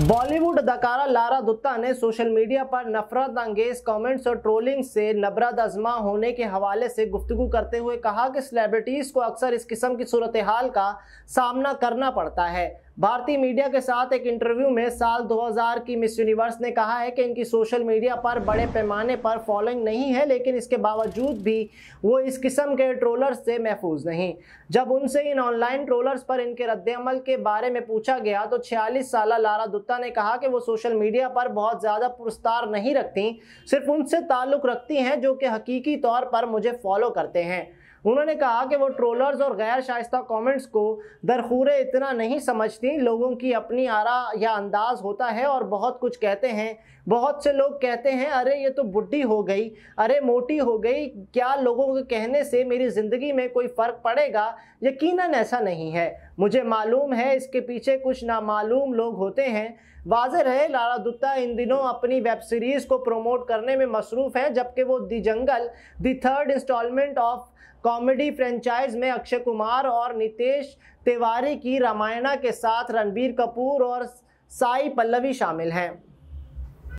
बॉलीवुड अदाकारा लारा दत्ता ने social media पर नफरत अंगेज कमेंट्स और ट्रोलिंग से नबरद आजमा होने के हवाले से गुफ्तु करते हुए कहा कि सेलिब्रिटीज़ को अक्सर इस किस्म की सूरत हाल का सामना करना पड़ता है भारतीय मीडिया के साथ एक इंटरव्यू में साल 2000 की मिस यूनिवर्स ने कहा है कि इनकी सोशल मीडिया पर बड़े पैमाने पर फॉलोइंग नहीं है लेकिन इसके बावजूद भी वो इस किस्म के ट्रोलर्स से महफूज नहीं जब उनसे इन ऑनलाइन ट्रोलर्स पर इनके रद्दमल के बारे में पूछा गया तो छियालीस साल लारा दुत्ता ने कहा कि वो सोशल मीडिया पर बहुत ज़्यादा पुरस्कार नहीं रखती सिर्फ उनसे ताल्लुक़ रखती हैं जो कि हकीकी तौर पर मुझे फॉलो करते हैं उन्होंने कहा कि वो ट्रोलर्स और गैर शाइस्ता कमेंट्स को दरखूर इतना नहीं समझती लोगों की अपनी आरा या अंदाज होता है और बहुत कुछ कहते हैं बहुत से लोग कहते हैं अरे ये तो बुढ़ी हो गई अरे मोटी हो गई क्या लोगों के कहने से मेरी ज़िंदगी में कोई फ़र्क पड़ेगा यकीन ऐसा नहीं है मुझे मालूम है इसके पीछे कुछ नामालूम लोग होते हैं वाजह रहे लारा दत्ता इन दिनों अपनी वेब सीरीज़ को प्रोमोट करने में मसरूफ़ हैं जबकि वो the jungle the third installment of comedy franchise में अक्षय कुमार और नितेश तिवारी की रामायणा के साथ रणबीर कपूर और साई पल्लवी शामिल हैं